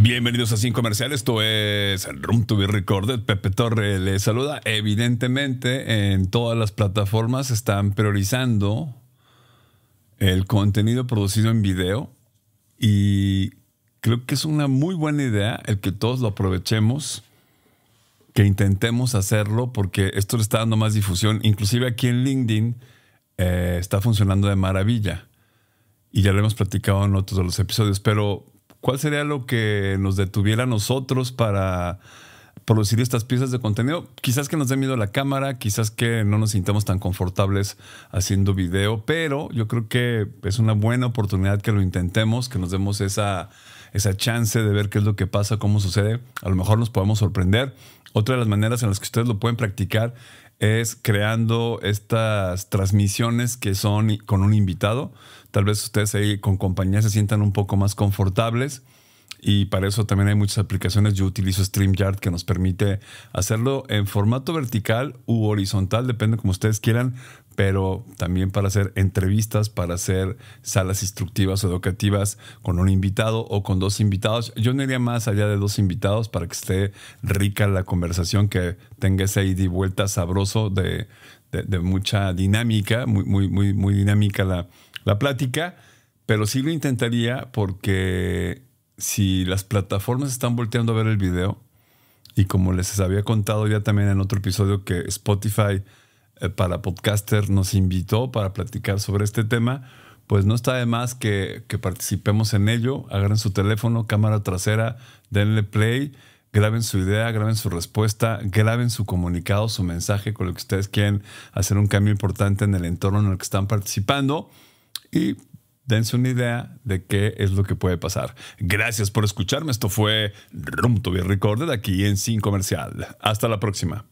Bienvenidos a Sin Comerciales, esto es Room to be Recorded. Pepe Torre les saluda. Evidentemente, en todas las plataformas están priorizando el contenido producido en video y creo que es una muy buena idea el que todos lo aprovechemos, que intentemos hacerlo porque esto le está dando más difusión. Inclusive aquí en LinkedIn eh, está funcionando de maravilla y ya lo hemos platicado en otros de los episodios, pero ¿Cuál sería lo que nos detuviera a nosotros para producir estas piezas de contenido? Quizás que nos dé miedo la cámara, quizás que no nos sintamos tan confortables haciendo video, pero yo creo que es una buena oportunidad que lo intentemos, que nos demos esa, esa chance de ver qué es lo que pasa, cómo sucede. A lo mejor nos podemos sorprender. Otra de las maneras en las que ustedes lo pueden practicar es creando estas transmisiones que son con un invitado. Tal vez ustedes ahí con compañía se sientan un poco más confortables y para eso también hay muchas aplicaciones. Yo utilizo StreamYard que nos permite hacerlo en formato vertical u horizontal, depende como ustedes quieran, pero también para hacer entrevistas, para hacer salas instructivas o educativas con un invitado o con dos invitados. Yo no iría más allá de dos invitados para que esté rica la conversación, que tenga ese ida y vuelta sabroso de, de, de mucha dinámica, muy, muy, muy, muy dinámica la, la plática, pero sí lo intentaría porque si las plataformas están volteando a ver el video, y como les había contado ya también en otro episodio que Spotify eh, para podcaster nos invitó para platicar sobre este tema, pues no está de más que, que participemos en ello, agarren su teléfono, cámara trasera, denle play, graben su idea, graben su respuesta, graben su comunicado, su mensaje con lo que ustedes quieren hacer un cambio importante en el entorno en el que están participando y dense una idea de qué es lo que puede pasar. Gracias por escucharme. Esto fue Room to be Recorded aquí en Sin Comercial. Hasta la próxima.